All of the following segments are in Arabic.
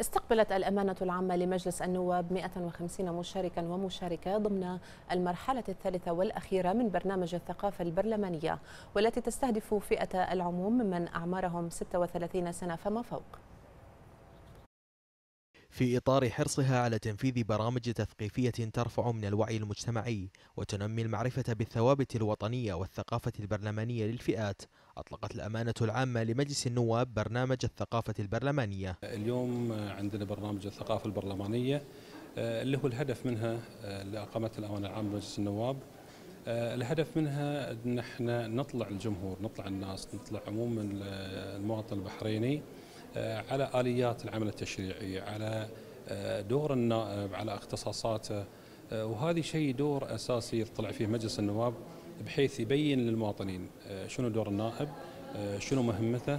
استقبلت الأمانة العامة لمجلس النواب 150 مشاركا ومشاركة ضمن المرحلة الثالثة والأخيرة من برنامج الثقافة البرلمانية والتي تستهدف فئة العموم ممن أعمارهم 36 سنة فما فوق في إطار حرصها على تنفيذ برامج تثقيفية ترفع من الوعي المجتمعي وتنمي المعرفة بالثوابت الوطنية والثقافة البرلمانية للفئات أطلقت الأمانة العامة لمجلس النواب برنامج الثقافة البرلمانية اليوم عندنا برنامج الثقافة البرلمانية آه، اللي هو الهدف منها آه، اللي الأمانة العامة لمجلس النواب آه، الهدف منها أن احنا نطلع الجمهور نطلع الناس نطلع عموم المواطن البحريني آه، على اليات العمل التشريعي على آه، دور النائب على اختصاصاته آه، وهذا شيء دور اساسي طلع فيه مجلس النواب بحيث يبين للمواطنين شنو دور النائب شنو مهمته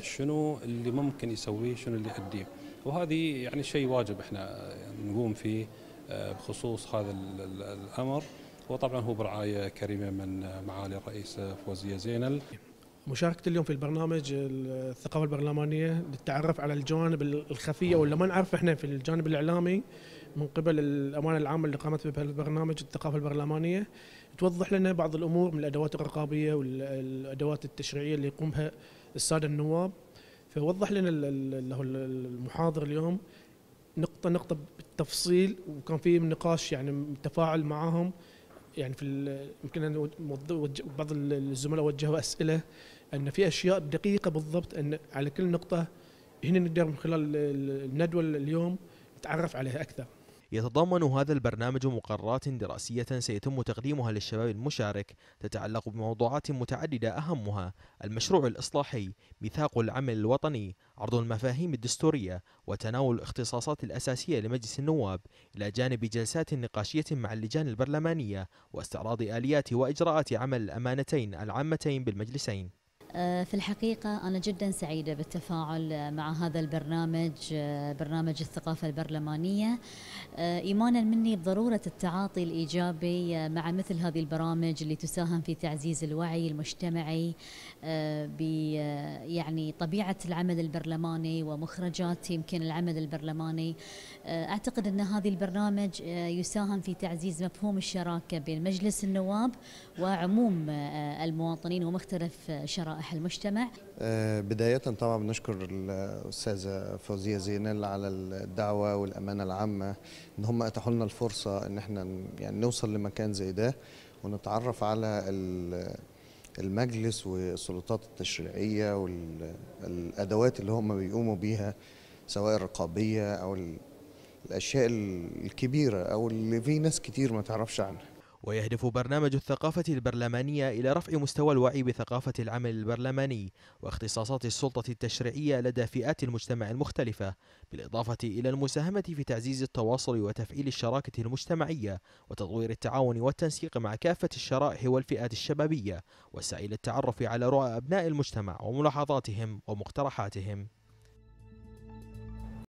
شنو اللي ممكن يسويه شنو اللي يؤديه وهذه يعني شيء واجب احنا نقوم فيه بخصوص هذا الامر وطبعا هو برعايه كريمه من معالي الرئيس فوزيه زينل مشاركة اليوم في البرنامج الثقافه البرلمانيه للتعرف على الجوانب الخفيه واللي ما نعرف احنا في الجانب الاعلامي من قبل الامانه العامه اللي قامت ببرنامج الثقافه البرلمانيه توضح لنا بعض الامور من الادوات الرقابيه والادوات التشريعيه اللي يقوم بها الساده النواب فوضح لنا المحاضر اليوم نقطه نقطه بالتفصيل وكان في نقاش يعني تفاعل معاهم يعني في يمكن ان بعض الزملاء وجهوا اسئله ان في اشياء دقيقه بالضبط ان على كل نقطه هنا نقدر من خلال الندوه اليوم نتعرف عليها اكثر يتضمن هذا البرنامج مقررات دراسية سيتم تقديمها للشباب المشارك تتعلق بموضوعات متعددة أهمها المشروع الإصلاحي، ميثاق العمل الوطني، عرض المفاهيم الدستورية، وتناول الاختصاصات الأساسية لمجلس النواب، إلى جانب جلسات نقاشية مع اللجان البرلمانية، واستعراض آليات وإجراءات عمل الأمانتين العامتين بالمجلسين. آه، في الحقيقة أنا جدا سعيدة بالتفاعل مع هذا البرنامج آه، برنامج الثقافة البرلمانية آه، إيمانا مني بضرورة التعاطي الإيجابي مع مثل هذه البرامج اللي تساهم في تعزيز الوعي المجتمعي ب يعني طبيعة العمل البرلماني ومخرجات يمكن العمل البرلماني أعتقد أن هذه البرنامج يساهم في تعزيز مفهوم الشراكة بين مجلس النواب وعموم المواطنين ومختلف شرائح نصائح المجتمع؟ آه، بداية طبعا بنشكر الأستاذة فوزية زينل على الدعوة والأمانة العامة إن هم أتاحوا لنا الفرصة إن احنا يعني نوصل لمكان زي ده ونتعرف على المجلس والسلطات التشريعية والأدوات اللي هم بيقوموا بيها سواء الرقابية أو الأشياء الكبيرة أو اللي في ناس كتير ما تعرفش عنها ويهدف برنامج الثقافة البرلمانية إلى رفع مستوى الوعي بثقافة العمل البرلماني واختصاصات السلطة التشريعية لدى فئات المجتمع المختلفة بالإضافة إلى المساهمة في تعزيز التواصل وتفعيل الشراكة المجتمعية وتطوير التعاون والتنسيق مع كافة الشرائح والفئات الشبابية والسعي للتعرف على رؤى أبناء المجتمع وملاحظاتهم ومقترحاتهم